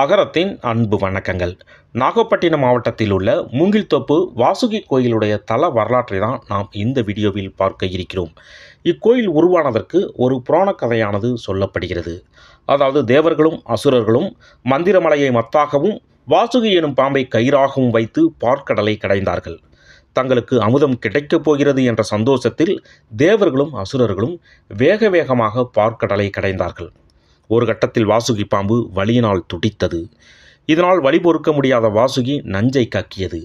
அகரத்தின் அன்பு வணக்கங்கள் நாகப்பட்டினம் மாவட்டத்தில் உள்ள மூங்கில்தோப்பு வாசுகி கோயிலுடைய தல வரலாற்றை தான் நாம் இந்த வீடியோவில் பார்க்க இருக்கிறோம் இக்கோயில் உருவானதற்கு ஒரு புராண கதையானது சொல்லப்படுகிறது அதாவது தேவர்களும் அசுரர்களும் மந்திரமலையை மத்தாகவும் வாசுகி எனும் பாம்பை கயிறாகவும் வைத்து பார்க்கடலை கடைந்தார்கள் தங்களுக்கு அமுதம் கிடைக்கப் போகிறது என்ற சந்தோஷத்தில் தேவர்களும் அசுரர்களும் வேக வேகமாக பார்க்கடலை கடைந்தார்கள் ஒரு கட்டத்தில் வாசுகி பாம்பு வலியினால் துடித்தது இதனால் வழி பொறுக்க முடியாத வாசுகி நஞ்சை கக்கியது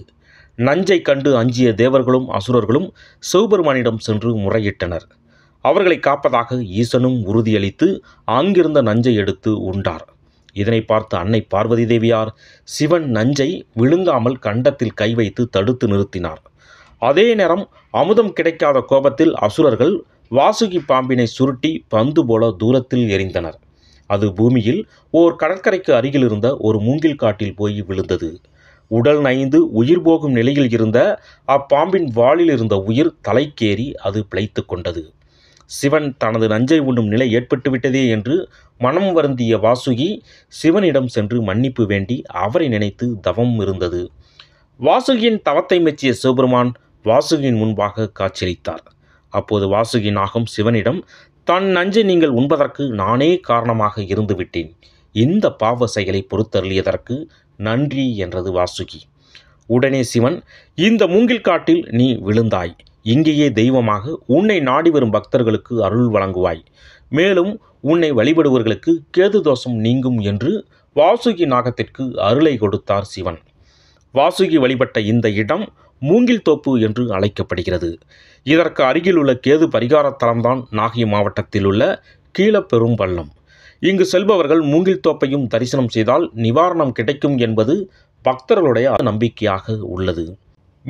நஞ்சை கண்டு அஞ்சிய தேவர்களும் அசுரர்களும் சிவபெருமானிடம் சென்று முறையிட்டனர் அவர்களை காப்பதாக ஈசனும் உறுதியளித்து அங்கிருந்த நஞ்சை எடுத்து உண்டார் இதனை பார்த்த அன்னை பார்வதி தேவியார் சிவன் நஞ்சை விழுங்காமல் கண்டத்தில் கை வைத்து தடுத்து நிறுத்தினார் அதே நேரம் அமுதம் கிடைக்காத கோபத்தில் அசுரர்கள் வாசுகி பாம்பினை சுருட்டி பந்து போல தூரத்தில் எரிந்தனர் அது பூமியில் ஓர் கடற்கரைக்கு அருகில் இருந்த ஒரு மூங்கில் காட்டில் போய் விழுந்தது உடல் நைந்து உயிர் போகும் நிலையில் இருந்த அப்பாம்பின் வாளில் இருந்த உயிர் தலைக்கேறி அது பிழைத்து கொண்டது சிவன் தனது நஞ்சை உண்ணும் நிலை ஏற்பட்டுவிட்டதே என்று மனம் வருந்திய வாசுகி சிவனிடம் சென்று மன்னிப்பு வேண்டி அவரை நினைத்து தவம் இருந்தது வாசுகியின் தவத்தை மெச்சிய சிவபெருமான் வாசுகியின் முன்பாக காட்சியளித்தார் அப்போது வாசுகி நாகம் சிவனிடம் தன் நஞ்சை நீங்கள் உண்பதற்கு நானே காரணமாக இருந்துவிட்டேன் இந்த பாவ செயலை பொறுத்தருளியதற்கு நன்றி என்றது வாசுகி உடனே சிவன் இந்த மூங்கில் காட்டில் நீ விழுந்தாய் இங்கேயே தெய்வமாக உன்னை நாடி வரும் பக்தர்களுக்கு அருள் வழங்குவாய் மேலும் உன்னை வழிபடுவர்களுக்கு கேது தோஷம் நீங்கும் என்று வாசுகி நாகத்திற்கு அருளை கொடுத்தார் சிவன் வாசுகி வழிபட்ட இந்த இடம் மூங்கில் தோப்பு என்று அழைக்கப்படுகிறது இதற்கு அருகில் உள்ள கேது பரிகார தலம்தான் நாகை மாவட்டத்தில் உள்ள கீழப்பெரும் பள்ளம் இங்கு செல்பவர்கள் மூங்கில் தோப்பையும் தரிசனம் செய்தால் நிவாரணம் கிடைக்கும் என்பது பக்தர்களுடைய நம்பிக்கையாக உள்ளது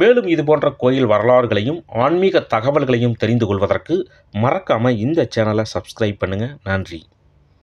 மேலும் இது போன்ற கோயில் வரலாறுகளையும் ஆன்மீக தகவல்களையும் தெரிந்து கொள்வதற்கு மறக்காமல் இந்த சேனலை சப்ஸ்கிரைப் பண்ணுங்கள் நன்றி